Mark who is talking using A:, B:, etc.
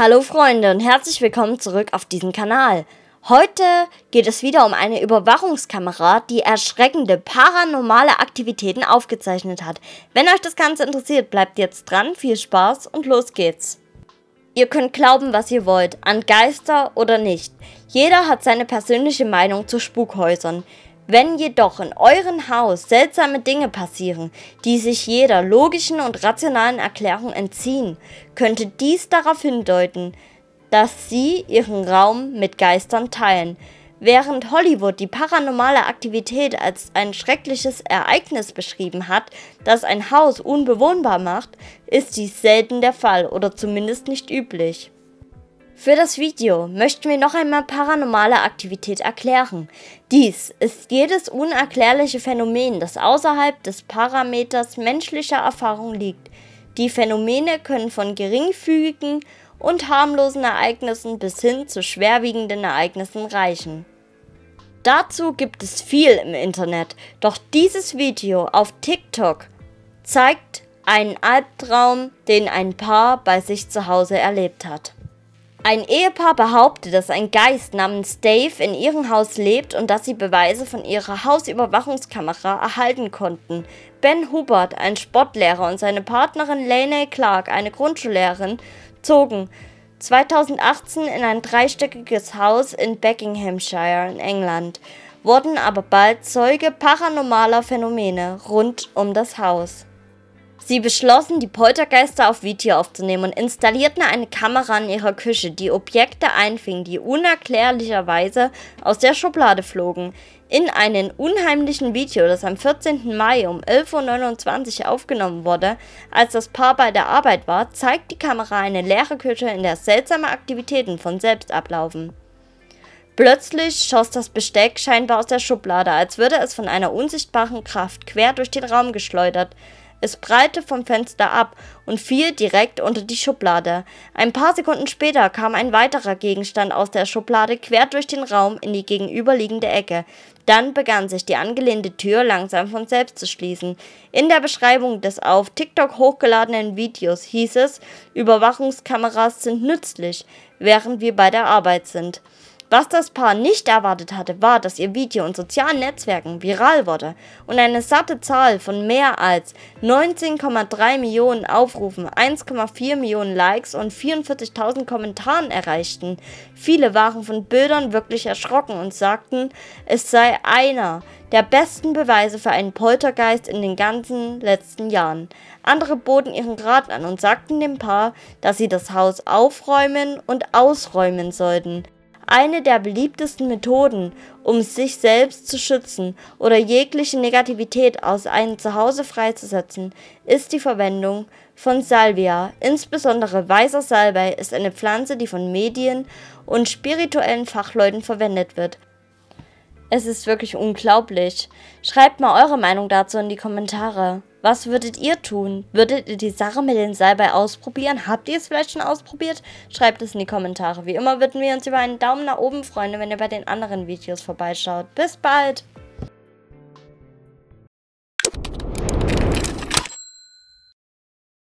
A: Hallo Freunde und herzlich willkommen zurück auf diesem Kanal. Heute geht es wieder um eine Überwachungskamera, die erschreckende paranormale Aktivitäten aufgezeichnet hat. Wenn euch das Ganze interessiert, bleibt jetzt dran, viel Spaß und los geht's. Ihr könnt glauben, was ihr wollt, an Geister oder nicht. Jeder hat seine persönliche Meinung zu Spukhäusern. Wenn jedoch in eurem Haus seltsame Dinge passieren, die sich jeder logischen und rationalen Erklärung entziehen, könnte dies darauf hindeuten, dass sie ihren Raum mit Geistern teilen. Während Hollywood die paranormale Aktivität als ein schreckliches Ereignis beschrieben hat, das ein Haus unbewohnbar macht, ist dies selten der Fall oder zumindest nicht üblich. Für das Video möchten wir noch einmal paranormale Aktivität erklären. Dies ist jedes unerklärliche Phänomen, das außerhalb des Parameters menschlicher Erfahrung liegt. Die Phänomene können von geringfügigen und harmlosen Ereignissen bis hin zu schwerwiegenden Ereignissen reichen. Dazu gibt es viel im Internet, doch dieses Video auf TikTok zeigt einen Albtraum, den ein Paar bei sich zu Hause erlebt hat. Ein Ehepaar behauptet, dass ein Geist namens Dave in ihrem Haus lebt und dass sie Beweise von ihrer Hausüberwachungskamera erhalten konnten. Ben Hubert, ein Sportlehrer, und seine Partnerin Laney Clark, eine Grundschullehrerin, zogen 2018 in ein dreistöckiges Haus in Buckinghamshire in England, wurden aber bald Zeuge paranormaler Phänomene rund um das Haus. Sie beschlossen, die Poltergeister auf Video aufzunehmen und installierten eine Kamera in ihrer Küche, die Objekte einfing, die unerklärlicherweise aus der Schublade flogen. In einem unheimlichen Video, das am 14. Mai um 11.29 Uhr aufgenommen wurde, als das Paar bei der Arbeit war, zeigt die Kamera eine leere Küche, in der seltsame Aktivitäten von selbst ablaufen. Plötzlich schoss das Besteck scheinbar aus der Schublade, als würde es von einer unsichtbaren Kraft quer durch den Raum geschleudert. Es prallte vom Fenster ab und fiel direkt unter die Schublade. Ein paar Sekunden später kam ein weiterer Gegenstand aus der Schublade quer durch den Raum in die gegenüberliegende Ecke. Dann begann sich die angelehnte Tür langsam von selbst zu schließen. In der Beschreibung des auf TikTok hochgeladenen Videos hieß es, Überwachungskameras sind nützlich, während wir bei der Arbeit sind. Was das Paar nicht erwartet hatte, war, dass ihr Video in sozialen Netzwerken viral wurde und eine satte Zahl von mehr als 19,3 Millionen Aufrufen, 1,4 Millionen Likes und 44.000 Kommentaren erreichten. Viele waren von Bildern wirklich erschrocken und sagten, es sei einer der besten Beweise für einen Poltergeist in den ganzen letzten Jahren. Andere boten ihren Rat an und sagten dem Paar, dass sie das Haus aufräumen und ausräumen sollten eine der beliebtesten Methoden, um sich selbst zu schützen oder jegliche Negativität aus einem Zuhause freizusetzen, ist die Verwendung von Salvia. Insbesondere weißer Salbei ist eine Pflanze, die von Medien und spirituellen Fachleuten verwendet wird. Es ist wirklich unglaublich. Schreibt mal eure Meinung dazu in die Kommentare. Was würdet ihr tun? Würdet ihr die Sache mit den Salbei ausprobieren? Habt ihr es vielleicht schon ausprobiert? Schreibt es in die Kommentare. Wie immer würden wir uns über einen Daumen nach oben freuen, wenn ihr bei den anderen Videos vorbeischaut. Bis bald!